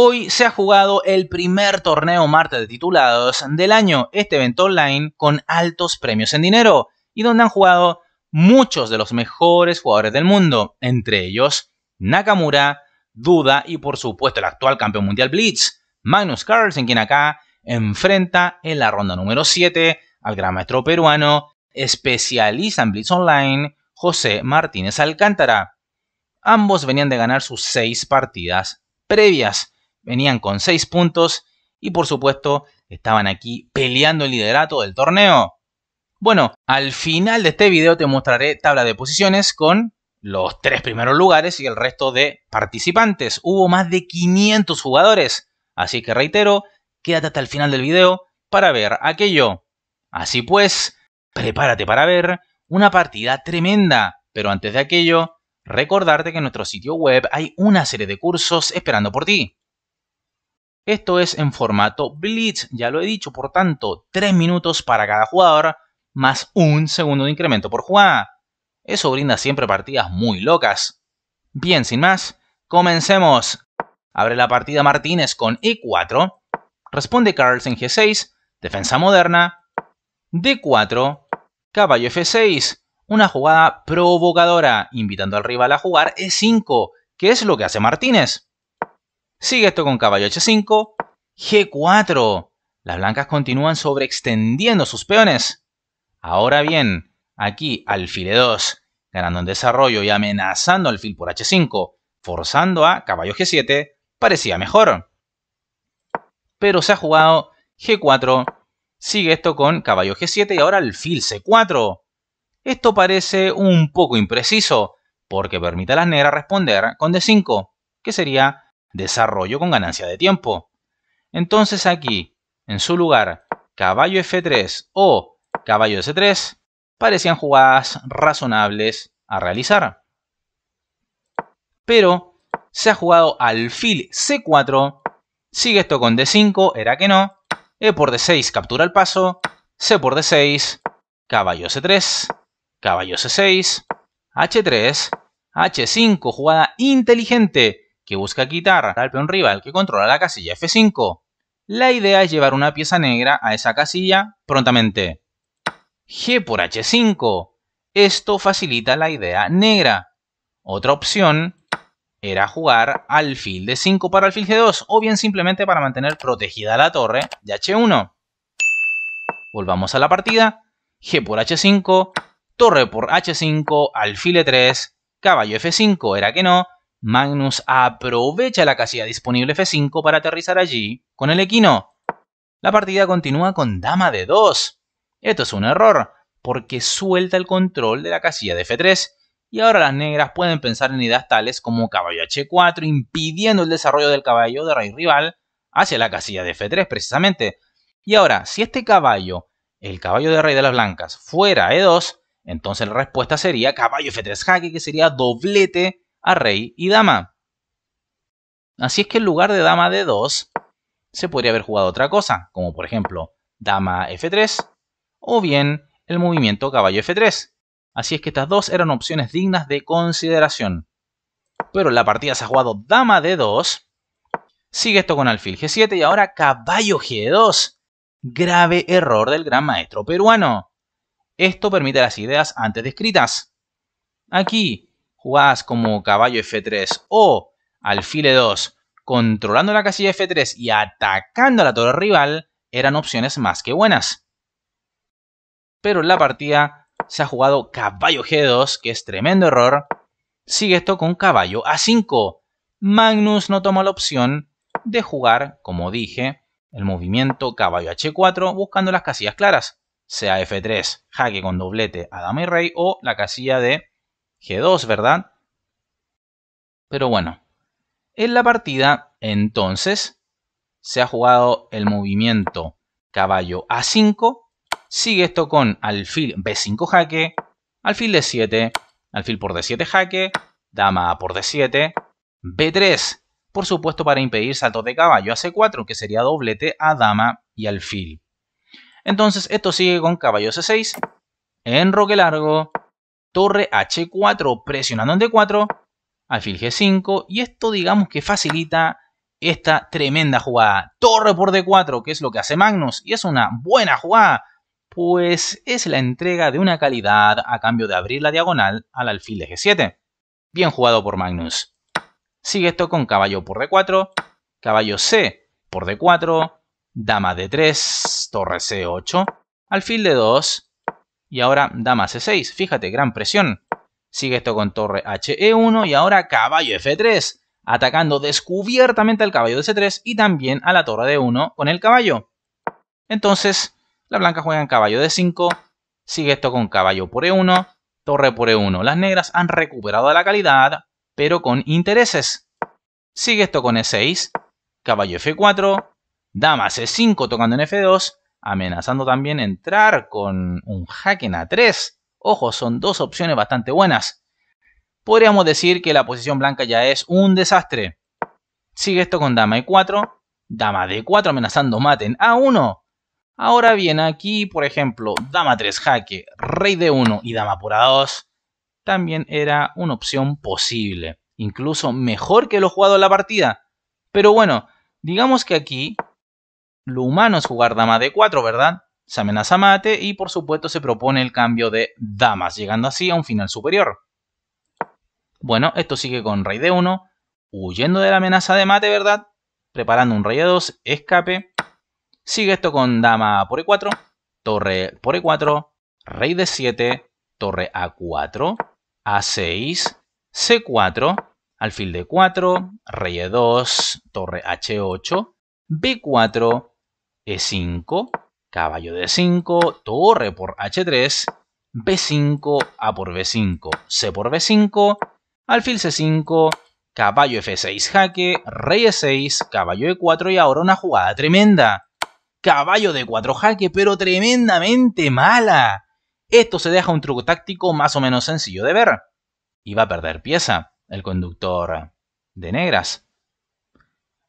Hoy se ha jugado el primer torneo Marte de titulados del año, este evento online con altos premios en dinero y donde han jugado muchos de los mejores jugadores del mundo, entre ellos Nakamura, Duda y por supuesto el actual campeón mundial Blitz, Magnus Carlsen, quien acá enfrenta en la ronda número 7 al gran maestro peruano, especialista en Blitz Online, José Martínez Alcántara. Ambos venían de ganar sus seis partidas previas, venían con 6 puntos y por supuesto estaban aquí peleando el liderato del torneo. Bueno, al final de este video te mostraré tabla de posiciones con los tres primeros lugares y el resto de participantes. Hubo más de 500 jugadores, así que reitero, quédate hasta el final del video para ver aquello. Así pues, prepárate para ver una partida tremenda, pero antes de aquello, recordarte que en nuestro sitio web hay una serie de cursos esperando por ti. Esto es en formato blitz, ya lo he dicho, por tanto, 3 minutos para cada jugador más un segundo de incremento por jugada. Eso brinda siempre partidas muy locas. Bien, sin más, comencemos. Abre la partida Martínez con E4, responde Carlsen G6, defensa moderna, D4, caballo F6, una jugada provocadora, invitando al rival a jugar E5, que es lo que hace Martínez. Sigue esto con caballo H5, G4. Las blancas continúan sobreextendiendo sus peones. Ahora bien, aquí alfil E2, ganando en desarrollo y amenazando al fil por H5, forzando a caballo G7, parecía mejor. Pero se ha jugado G4, sigue esto con caballo G7 y ahora alfil C4. Esto parece un poco impreciso, porque permite a las negras responder con D5, que sería desarrollo con ganancia de tiempo. Entonces aquí, en su lugar, caballo F3 o caballo S3 parecían jugadas razonables a realizar. Pero se ha jugado al alfil C4, sigue esto con D5, era que no, E por D6 captura el paso, C por D6, caballo C3, caballo C6, H3, H5, jugada inteligente que busca quitar al peón rival que controla la casilla F5. La idea es llevar una pieza negra a esa casilla prontamente. G por H5. Esto facilita la idea negra. Otra opción era jugar alfil de 5 para alfil G2 o bien simplemente para mantener protegida la torre de H1. Volvamos a la partida. G por H5, torre por H5, alfil E3, caballo F5 era que no, Magnus aprovecha la casilla disponible F5 para aterrizar allí con el equino. La partida continúa con dama de 2. Esto es un error, porque suelta el control de la casilla de F3, y ahora las negras pueden pensar en ideas tales como caballo H4, impidiendo el desarrollo del caballo de rey rival hacia la casilla de F3 precisamente. Y ahora, si este caballo, el caballo de rey de las blancas, fuera E2, entonces la respuesta sería caballo F3 jaque, que sería doblete a rey y dama. Así es que en lugar de dama de 2 se podría haber jugado otra cosa, como por ejemplo dama F3 o bien el movimiento caballo F3. Así es que estas dos eran opciones dignas de consideración. Pero en la partida se ha jugado dama D2, sigue esto con alfil G7 y ahora caballo G2. Grave error del gran maestro peruano. Esto permite las ideas antes descritas. Aquí jugadas como caballo F3 o alfil 2 e controlando la casilla F3 y atacando a la torre rival, eran opciones más que buenas. Pero en la partida se ha jugado caballo G2, que es tremendo error. Sigue esto con caballo A5. Magnus no toma la opción de jugar, como dije, el movimiento caballo H4 buscando las casillas claras, sea F3, jaque con doblete a dama y rey o la casilla de G2, ¿verdad? Pero bueno, en la partida entonces se ha jugado el movimiento caballo A5, sigue esto con alfil B5 jaque, alfil D7, alfil por D7 jaque, dama por D7, B3, por supuesto para impedir saltos de caballo a C4, que sería doblete a dama y alfil. Entonces esto sigue con caballo C6, enroque largo, torre H4, presionando en D4, alfil G5, y esto digamos que facilita esta tremenda jugada. Torre por D4, que es lo que hace Magnus, y es una buena jugada, pues es la entrega de una calidad a cambio de abrir la diagonal al alfil de G7. Bien jugado por Magnus. Sigue esto con caballo por D4, caballo C por D4, dama D3, torre C8, alfil d 2 y ahora dama c6. Fíjate, gran presión. Sigue esto con torre he1 y ahora caballo f3, atacando descubiertamente al caballo de c3 y también a la torre de 1 con el caballo. Entonces, la blanca juega en caballo d 5, sigue esto con caballo por e1, torre por e1. Las negras han recuperado la calidad, pero con intereses. Sigue esto con e6, caballo f4, dama c5 tocando en f2 amenazando también entrar con un en a 3. Ojo, son dos opciones bastante buenas. Podríamos decir que la posición blanca ya es un desastre. Sigue esto con dama e4, dama d4 amenazando maten a1. Ahora bien, aquí, por ejemplo, dama 3 jaque, rey de 1 y dama por a2 también era una opción posible, incluso mejor que lo jugado en la partida. Pero bueno, digamos que aquí lo humano es jugar dama d4, ¿verdad? Se amenaza mate y por supuesto se propone el cambio de damas, llegando así a un final superior. Bueno, esto sigue con rey d1, huyendo de la amenaza de mate, ¿verdad? Preparando un rey de 2 escape. Sigue esto con dama por e4, torre por e4, rey d7, torre a4, a6, c4, alfil d4, rey e2, torre h8, b4, e5, caballo de 5 torre por H3, B5, A por B5, C por B5, alfil C5, caballo F6 jaque, rey E6, caballo E4 y ahora una jugada tremenda. Caballo de 4 jaque, pero tremendamente mala. Esto se deja un truco táctico más o menos sencillo de ver. Y va a perder pieza el conductor de negras.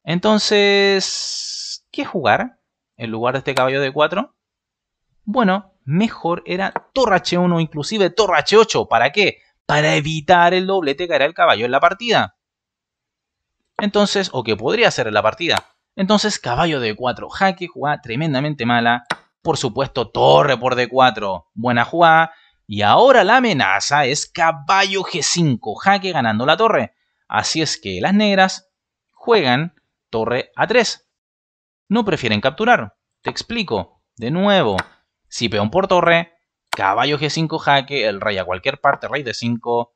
Entonces, ¿qué jugar? en lugar de este caballo de 4? Bueno, mejor era torre H1, inclusive torre H8. ¿Para qué? Para evitar el doblete que hará el caballo en la partida. Entonces, o que podría hacer en la partida. Entonces, caballo de 4, jaque, jugada tremendamente mala. Por supuesto, torre por D4, buena jugada. Y ahora la amenaza es caballo G5, jaque ganando la torre. Así es que las negras juegan torre A3 no prefieren capturar. Te explico. De nuevo, si peón por torre, caballo g5 jaque, el rey a cualquier parte, rey de 5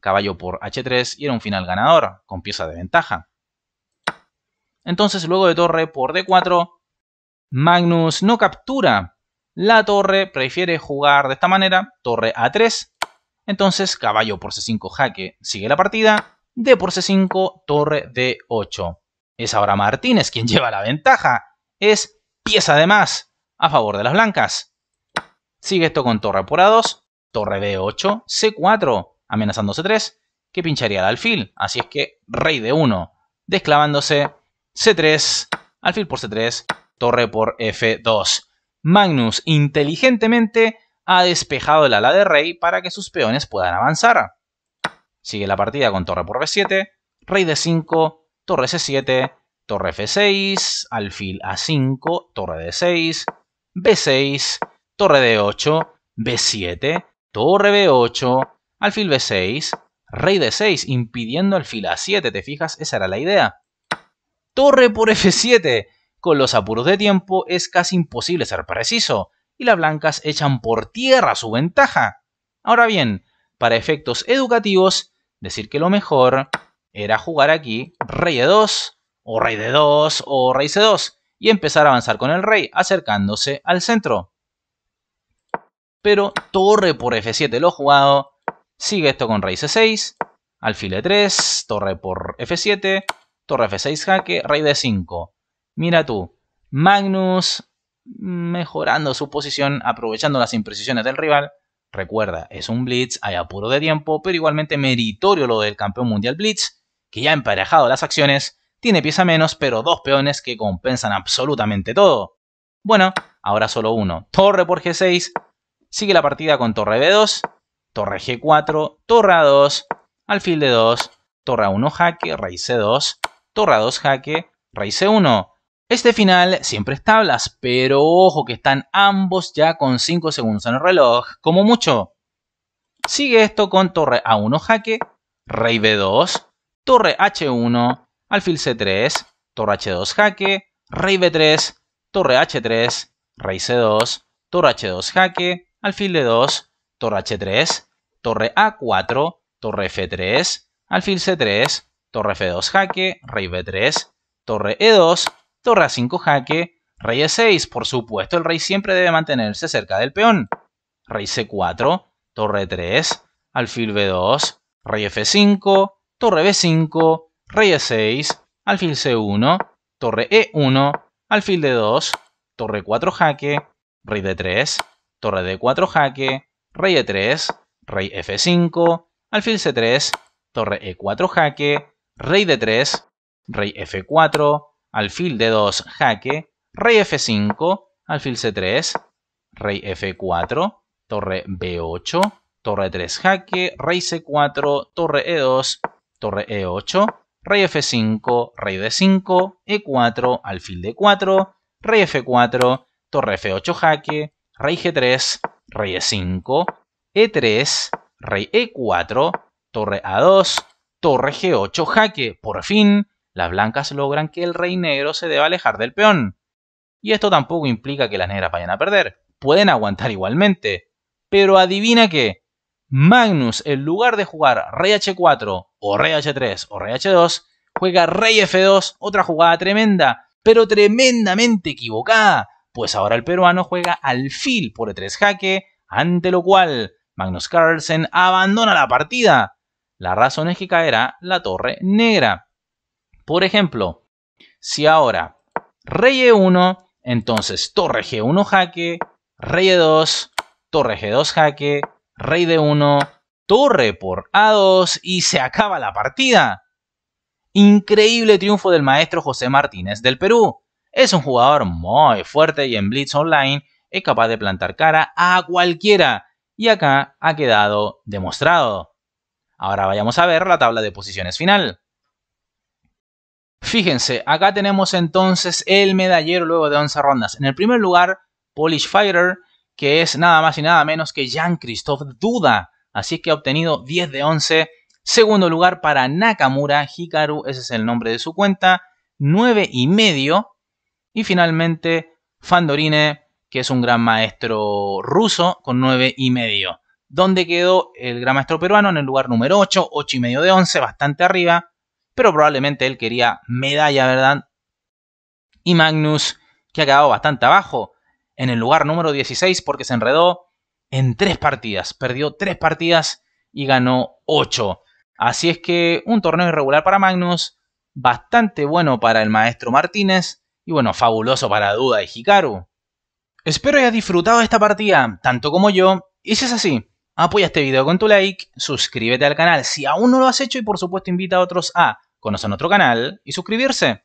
caballo por h3 y era un final ganador, con pieza de ventaja. Entonces luego de torre por d4, Magnus no captura la torre, prefiere jugar de esta manera, torre a3, entonces caballo por c5 jaque sigue la partida, d por c5, torre d8. Es ahora Martínez quien lleva la ventaja. Es pieza de más a favor de las blancas. Sigue esto con torre por A2, torre B8, C4, amenazando C3, que pincharía el alfil. Así es que rey de 1, desclavándose C3, alfil por C3, torre por F2. Magnus inteligentemente ha despejado el ala de rey para que sus peones puedan avanzar. Sigue la partida con torre por B7, rey de 5 torre C7, torre F6, alfil A5, torre D6, B6, torre D8, B7, torre B8, alfil B6, rey D6, impidiendo alfil A7, ¿te fijas? Esa era la idea. Torre por F7. Con los apuros de tiempo es casi imposible ser preciso, y las blancas echan por tierra su ventaja. Ahora bien, para efectos educativos, decir que lo mejor era jugar aquí rey de 2 o rey de 2 o rey c2 y empezar a avanzar con el rey acercándose al centro. Pero torre por f7 lo jugado, sigue esto con rey c6, alfil e3, torre por f7, torre f6 jaque, rey d5. Mira tú, Magnus mejorando su posición, aprovechando las imprecisiones del rival. Recuerda, es un blitz, hay apuro de tiempo, pero igualmente meritorio lo del campeón mundial blitz, que ya ha emparejado las acciones, tiene pieza menos, pero dos peones que compensan absolutamente todo. Bueno, ahora solo uno. Torre por G6. Sigue la partida con torre B2, torre G4, torre A2, alfil de 2 torre A1 jaque, rey C2, torre A2 jaque, rey C1. Este final siempre es tablas, pero ojo que están ambos ya con 5 segundos en el reloj, como mucho. Sigue esto con torre A1 jaque, rey B2, torre h1, alfil c3, torre h2 jaque, rey b3, torre h3, rey c2, torre h2 jaque, alfil d2, torre h3, torre a4, torre f3, alfil c3, torre f2 jaque, rey b3, torre e2, torre a5 jaque, rey e6. Por supuesto, el rey siempre debe mantenerse cerca del peón. Rey c4, torre 3, e alfil b2, rey f5, torre b5, rey e 6 alfil c1, torre e1, alfil d2, torre 4 jaque, rey d3, torre d4 jaque, rey e3, rey f5, alfil c3, torre e4 jaque, rey d3, rey f4, alfil d2 jaque, rey f5, alfil c3, rey f4, torre b8, torre 3 jaque, rey c4, torre e2, torre e8, rey f5, rey d5, e4, alfil d4, rey f4, torre f8 jaque, rey g3, rey e5, e3, rey e4, torre a2, torre g8 jaque. Por fin, las blancas logran que el rey negro se deba alejar del peón. Y esto tampoco implica que las negras vayan a perder. Pueden aguantar igualmente. Pero adivina qué, Magnus, en lugar de jugar rey h4 o rey h3 o rey h2, juega rey f2, otra jugada tremenda, pero tremendamente equivocada, pues ahora el peruano juega alfil por e3 jaque, ante lo cual Magnus Carlsen abandona la partida. La razón es que caerá la torre negra. Por ejemplo, si ahora rey e1, entonces torre g1 jaque, rey e2, torre g2 jaque, rey de 1, torre por A2 y se acaba la partida. Increíble triunfo del maestro José Martínez del Perú. Es un jugador muy fuerte y en Blitz Online es capaz de plantar cara a cualquiera. Y acá ha quedado demostrado. Ahora vayamos a ver la tabla de posiciones final. Fíjense, acá tenemos entonces el medallero luego de 11 rondas. En el primer lugar, Polish Fighter que es nada más y nada menos que Jean-Christophe Duda. Así que ha obtenido 10 de 11. Segundo lugar para Nakamura Hikaru, ese es el nombre de su cuenta, 9 y medio. Y finalmente Fandorine, que es un gran maestro ruso, con 9 y medio. Donde quedó el gran maestro peruano en el lugar número 8, 8 y medio de 11, bastante arriba. Pero probablemente él quería medalla, ¿verdad? Y Magnus, que ha quedado bastante abajo, en el lugar número 16 porque se enredó en tres partidas. Perdió tres partidas y ganó ocho. Así es que un torneo irregular para Magnus, bastante bueno para el maestro Martínez y bueno, fabuloso para Duda y Hikaru. Espero hayas disfrutado de esta partida, tanto como yo, y si es así, apoya este video con tu like, suscríbete al canal si aún no lo has hecho y por supuesto invita a otros a conocer nuestro canal y suscribirse.